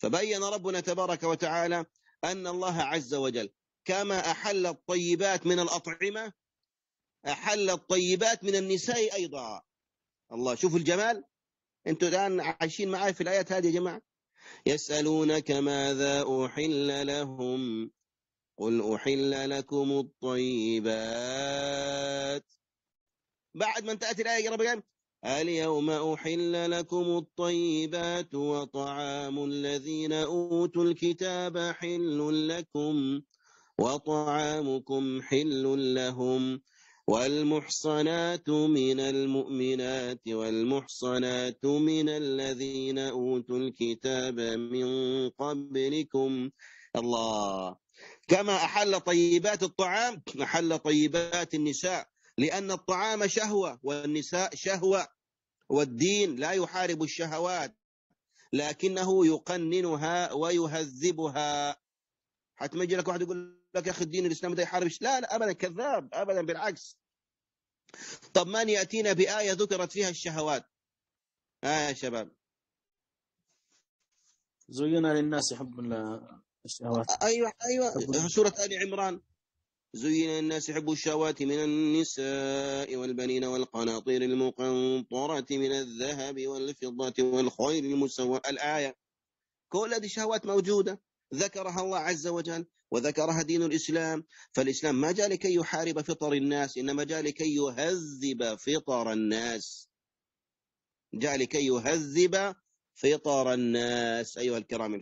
فبين ربنا تبارك وتعالى أن الله عز وجل كما أحل الطيبات من الأطعمة أحل الطيبات من النساء أيضا الله شوفوا الجمال أنتوا الآن عايشين معاي في الآيات هذه يا جماعة يسألونك ماذا أحل لهم قل أحل لكم الطيبات بعد ما انتهت الآية يا رب اليوم أحل لكم الطيبات وطعام الذين أوتوا الكتاب حل لكم وطعامكم حل لهم والمحصنات من المؤمنات والمحصنات من الذين أوتوا الكتاب من قبلكم الله كما أحل طيبات الطعام أحل طيبات النساء لأن الطعام شهوة والنساء شهوة والدين لا يحارب الشهوات لكنه يقننها ويهذبها حتما يجي لك واحد يقول لك يا اخي الدين الاسلامي ده يحارب لا لا ابدا كذاب ابدا بالعكس طب من ياتينا بايه ذكرت فيها الشهوات ها آه يا شباب زينا للناس حب الشهوات ايوه ايوه سوره ال عمران زين الناس حب الشهوات من النساء والبنين والقناطير المقنطرة من الذهب والفضة والخير المسوى الآية كل هذه الشهوات موجودة ذكرها الله عز وجل وذكرها دين الإسلام فالإسلام ما جاء لكي يحارب فطر الناس إنما جاء لكي يهذب فطر الناس جاء لكي يهذب فطر الناس أيها الكرام